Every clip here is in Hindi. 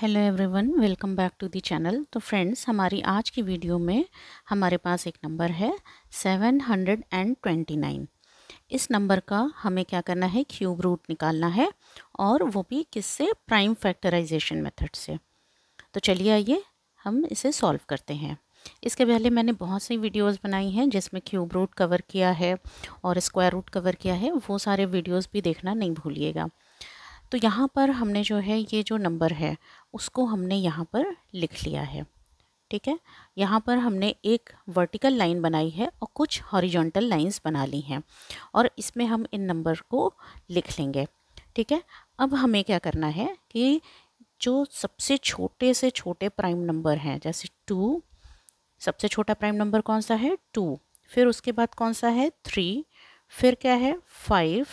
hello everyone welcome back to the channel तो फ्रेंड्स हमारी आज की वीडियो में हमारे पास एक नंबर है seven hundred and twenty nine इस नंबर का हमें क्या करना है क्यूब रूट निकालना है और वो भी किससे प्राइम फैक्टराइजेशन मेथड से तो चलिए आइए हम इसे सॉल्व करते हैं इसके पहले मैंने बहुत सी वीडियोस बनाई हैं जिसमें क्यूब रूट कवर किया है और स्क्वायर रूट कवर किया है वो सारे वीडियोस भी देखना नहीं भूलिएगा तो यहाँ पर हमने जो है ये जो नंबर है उसको हमने यहाँ पर लिख लिया है ठीक है यहाँ पर हमने एक वर्टिकल लाइन बनाई है और कुछ हॉरिजॉन्टल लाइंस बना ली हैं और इसमें हम इन नंबर को लिख लेंगे ठीक है अब हमें क्या करना है कि जो सबसे छोटे से छोटे प्राइम नंबर हैं जैसे टू सबसे छोटा प्राइम नंबर कौन सा है टू फिर उसके बाद कौन सा है थ्री फिर क्या है फाइव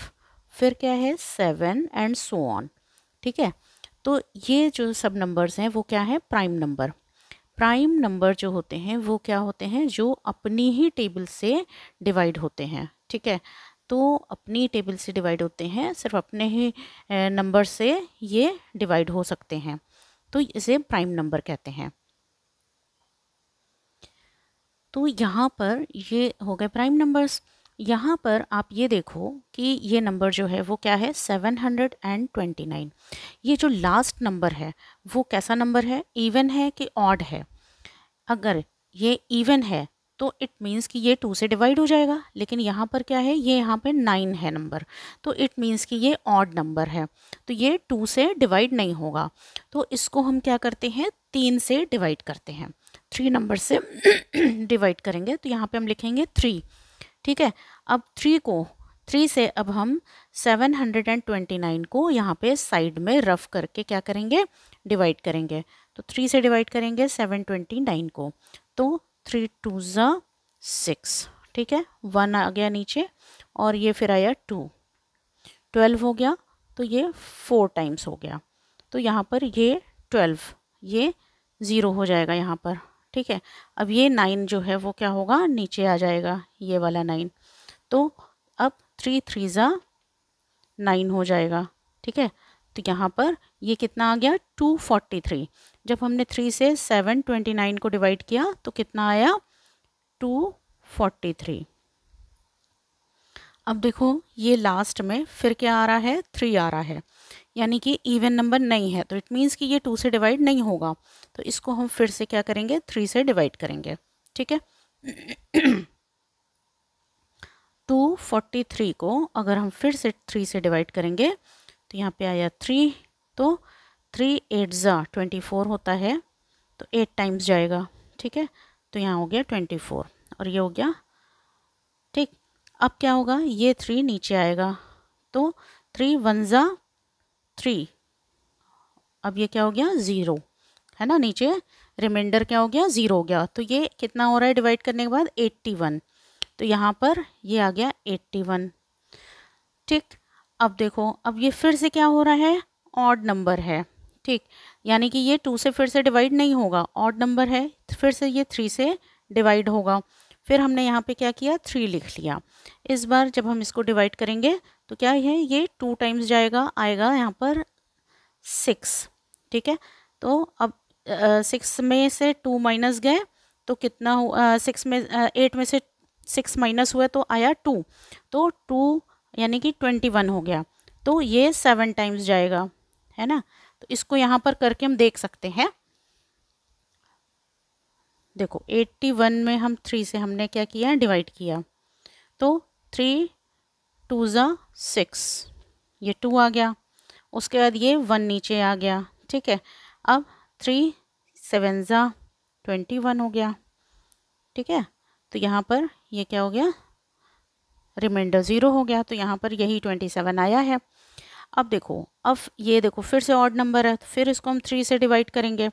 फिर क्या है सेवन एंड सो ऑन ठीक है तो ये जो सब नंबर्स हैं वो क्या है प्राइम नंबर प्राइम नंबर जो होते हैं वो क्या होते हैं जो अपनी ही टेबल से डिवाइड होते हैं ठीक है तो अपनी टेबल से डिवाइड होते हैं सिर्फ अपने ही नंबर से ये डिवाइड हो सकते हैं तो इसे प्राइम नंबर कहते हैं तो यहाँ पर ये हो गए प्राइम नंबर्स यहाँ पर आप ये देखो कि ये नंबर जो है वो क्या है 729 ये जो लास्ट नंबर है वो कैसा नंबर है इवन है कि ऑड है अगर ये इवन है तो इट मीन्स कि ये टू से डिवाइड हो जाएगा लेकिन यहाँ पर क्या है ये यहाँ पे नाइन है नंबर तो इट मीन्स कि ये ऑड नंबर है तो ये टू से डिवाइड नहीं होगा तो इसको हम क्या करते हैं तीन से डिवाइड करते हैं थ्री नंबर से डिवाइड करेंगे तो यहाँ पे हम लिखेंगे थ्री ठीक है अब थ्री को थ्री से अब हम seven hundred and twenty nine को यहाँ पे साइड में रफ करके क्या करेंगे डिवाइड करेंगे तो थ्री से डिवाइड करेंगे सेवन ट्वेंटी नाइन को तो थ्री टू ज़ा सिक्स ठीक है वन आ गया नीचे और ये फिर आया टू ट्वेल्व हो गया तो ये फोर टाइम्स हो गया तो यहाँ पर ये ट्वेल्व ये ज़ीरो हो जाएगा यहाँ पर ठीक है अब ये नाइन जो है वो क्या होगा नीचे आ जाएगा ये वाला नाइन तो अब थ्री थ्री ज़ा नाइन हो जाएगा ठीक है तो यहाँ पर ये कितना आ गया टू फोर्टी थ्री जब हमने थ्री से सेवन ट्वेंटी नाइन को डिवाइड किया तो कितना आया टू फोर्टी थ्री अब देखो ये लास्ट में फिर क्या आ रहा है थ्री आ रहा है यानी कि इवन नंबर नहीं है तो इट मीन्स कि ये टू से डिवाइड नहीं होगा तो इसको हम फिर से क्या करेंगे थ्री से डिवाइड करेंगे ठीक है टू फोर्टी थ्री को अगर हम फिर से थ्री से डिवाइड करेंगे तो यहाँ पे आया थ्री तो थ्री एट ज़ा ट्वेंटी फोर होता है तो एट टाइम्स जाएगा ठीक है तो यहाँ हो गया ट्वेंटी फोर और ये हो गया ठीक अब क्या होगा ये थ्री नीचे आएगा तो थ्री वन ज़ा थ्री अब ये क्या हो गया ज़ीरो है ना नीचे रिमाइंडर क्या हो गया ज़ीरो हो गया तो ये कितना हो रहा है डिवाइड करने के बाद एट्टी वन तो यहाँ पर ये आ गया एट्टी वन ठीक अब देखो अब ये फिर से क्या हो रहा है ऑड नंबर है ठीक यानी कि ये टू से फिर से डिवाइड नहीं होगा ऑड नंबर है तो फिर से ये थ्री से डिवाइड होगा फिर हमने यहाँ पे क्या किया थ्री लिख लिया इस बार जब हम इसको डिवाइड करेंगे तो क्या है ये टू टाइम्स जाएगा आएगा यहाँ पर सिक्स ठीक है तो अब सिक्स में से टू माइनस गए तो कितना हुआ सिक्स में एट में से सिक्स माइनस हुआ तो आया टू तो टू यानी कि ट्वेंटी वन हो गया तो ये सेवन टाइम्स जाएगा है ना तो इसको यहाँ पर करके हम देख सकते हैं देखो 81 में हम थ्री से हमने क्या किया डिवाइड किया तो थ्री टू ज़ा सिक्स ये टू आ गया उसके बाद ये वन नीचे आ गया ठीक है अब थ्री सेवन ज़ा ट्वेंटी वन हो गया ठीक है तो यहाँ पर ये क्या हो गया रिमाइंडर ज़ीरो हो गया तो यहाँ पर यही ट्वेंटी सेवन आया है अब देखो अब ये देखो फिर से ऑड नंबर है तो फिर इसको हम थ्री से डिवाइड करेंगे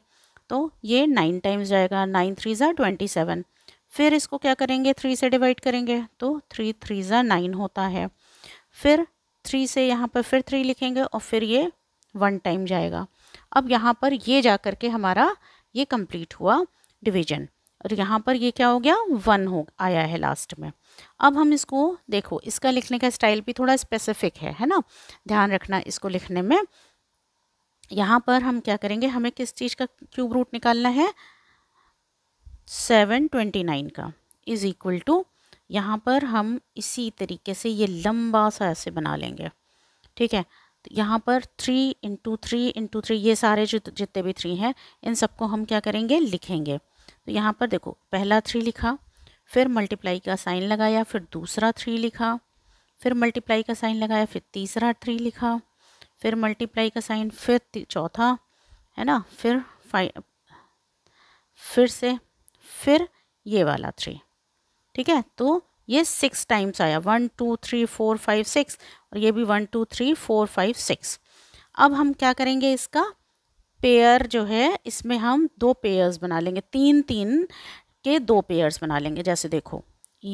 तो ये नाइन टाइम्स जाएगा नाइन थ्री ज़ा ट्वेंटी सेवन फिर इसको क्या करेंगे थ्री से डिवाइड करेंगे तो थ्री थ्री ज़ा नाइन होता है फिर थ्री से यहाँ पर फिर थ्री लिखेंगे और फिर ये वन टाइम जाएगा अब यहाँ पर ये जा कर के हमारा ये कंप्लीट हुआ डिवीजन और यहाँ पर ये क्या हो गया वन हो आया है लास्ट में अब हम इसको देखो इसका लिखने का स्टाइल भी थोड़ा स्पेसिफिक है है ना ध्यान रखना इसको लिखने में यहाँ पर हम क्या करेंगे हमें किस चीज़ का क्यूब रूट निकालना है सेवन ट्वेंटी नाइन का इज़ इक्वल टू यहाँ पर हम इसी तरीके से ये लंबा सा ऐसे बना लेंगे ठीक है तो यहाँ पर three into three into three ये सारे जो जितने भी थ्री हैं इन सबको हम क्या करेंगे लिखेंगे तो यहाँ पर देखो पहला थ्री लिखा फिर मल्टीप्लाई का साइन लगाया फिर दूसरा थ्री लिखा फिर मल्टीप्लाई का साइन लगाया फिर तीसरा थ्री लिखा फिर मल्टीप्लाई का साइन फिर चौथा है ना फिर फाइव फिर से फिर ये वाला थ्री ठीक है तो ये सिक्स टाइम्स आया one two three four five six और ये भी one two three four five six अब हम क्या करेंगे इसका पेयर जो है इसमें हम दो पेयर्स बना लेंगे तीन तीन के दो पेयर्स बना लेंगे जैसे देखो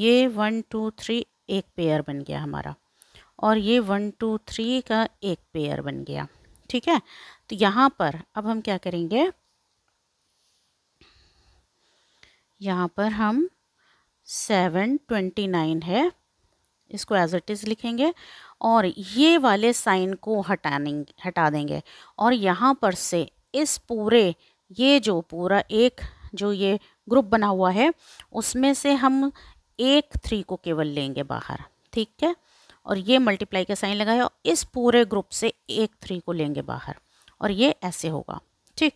ये वन टू थ्री एक पेयर बन गया हमारा और ये वन टू थ्री का एक पेयर बन गया ठीक है तो यहाँ पर अब हम क्या करेंगे यहाँ पर हम सेवन ट्वेंटी नाइन है इसको एज इट इज़ लिखेंगे और ये वाले साइन को हटाने हटा देंगे और यहाँ पर से इस पूरे ये जो पूरा एक जो ये ग्रुप बना हुआ है उसमें से हम एक थ्री को केवल लेंगे बाहर ठीक है और ये मल्टीप्लाई का साइन लगाया और इस पूरे ग्रुप से एक थ्री को लेंगे बाहर और ये ऐसे होगा ठीक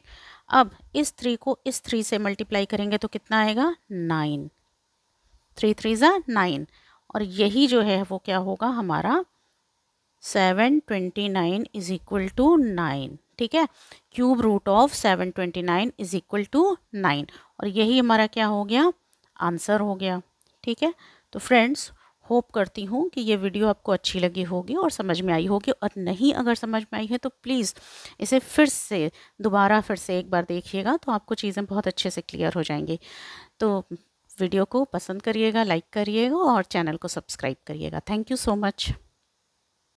अब इस थ्री को इस थ्री से मल्टीप्लाई करेंगे तो कितना आएगा नाइन थ्री थ्री ज़ा नाइन और यही जो है वो क्या होगा हमारा seven twenty nine is equal to nine ठीक है cube root of seven twenty nine is equal to nine और यही हमारा क्या हो गया आंसर हो गया ठीक है तो फ्रेंड्स होप करती हूँ कि ये वीडियो आपको अच्छी लगी होगी और समझ में आई होगी और नहीं अगर समझ में आई है तो प्लीज़ इसे फिर से दोबारा फिर से एक बार देखिएगा तो आपको चीज़ें बहुत अच्छे से क्लियर हो जाएंगी तो वीडियो को पसंद करिएगा लाइक करिएगा और चैनल को सब्सक्राइब करिएगा थैंक यू सो मच